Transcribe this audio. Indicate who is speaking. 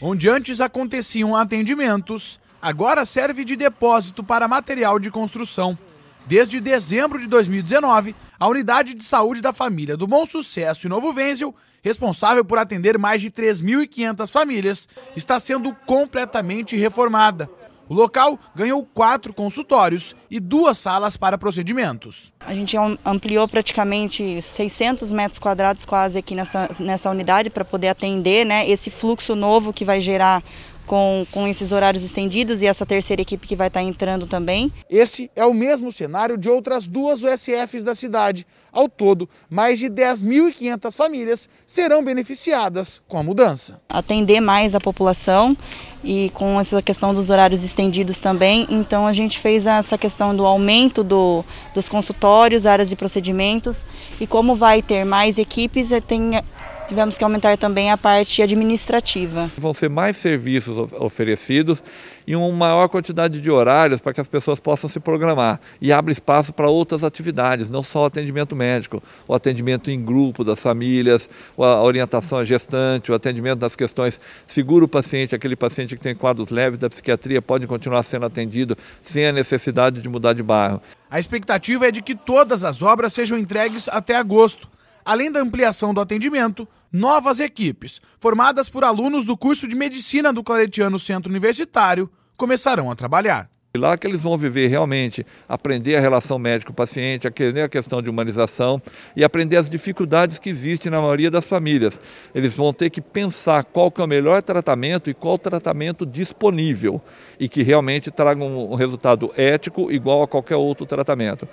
Speaker 1: onde antes aconteciam atendimentos, agora serve de depósito para material de construção. Desde dezembro de 2019, a unidade de saúde da família do Bom Sucesso e Novo Venzel, responsável por atender mais de 3.500 famílias, está sendo completamente reformada. O local ganhou quatro consultórios e duas salas
Speaker 2: para procedimentos. A gente ampliou praticamente 600 metros quadrados quase aqui nessa, nessa unidade para poder atender né, esse fluxo novo que vai gerar com, com esses horários estendidos e essa terceira equipe que vai estar tá entrando também. Esse é o mesmo
Speaker 1: cenário de outras duas USFs da cidade. Ao todo, mais de 10.500
Speaker 2: famílias serão beneficiadas com a mudança. Atender mais a população e com essa questão dos horários estendidos também, então a gente fez essa questão do aumento do, dos consultórios, áreas de procedimentos e como vai ter mais equipes, é, tem tivemos que aumentar também a parte administrativa.
Speaker 3: Vão ser mais serviços oferecidos e uma maior quantidade de horários para que as pessoas possam se programar e abre espaço para outras atividades, não só o atendimento médico, o atendimento em grupo das famílias, a orientação à gestante, o atendimento das questões seguro o paciente, aquele paciente que tem quadros leves da psiquiatria pode continuar sendo atendido sem a necessidade de mudar de bairro.
Speaker 1: A expectativa é de que todas as obras sejam entregues até agosto além da ampliação do atendimento, novas equipes, formadas por alunos do curso de medicina do Claretiano
Speaker 3: Centro Universitário, começarão a trabalhar. E lá que eles vão viver realmente, aprender a relação médico-paciente, aprender a questão de humanização e aprender as dificuldades que existem na maioria das famílias. Eles vão ter que pensar qual que é o melhor tratamento e qual tratamento disponível e que realmente traga um resultado ético igual a qualquer outro tratamento.